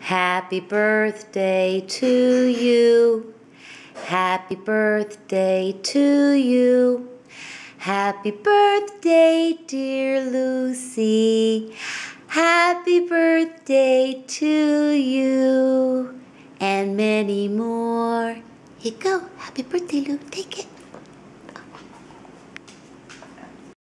Happy birthday to you. Happy birthday to you. Happy birthday, dear Lucy. Happy birthday to you. And many more. Here you go. Happy birthday, Lou. Take it.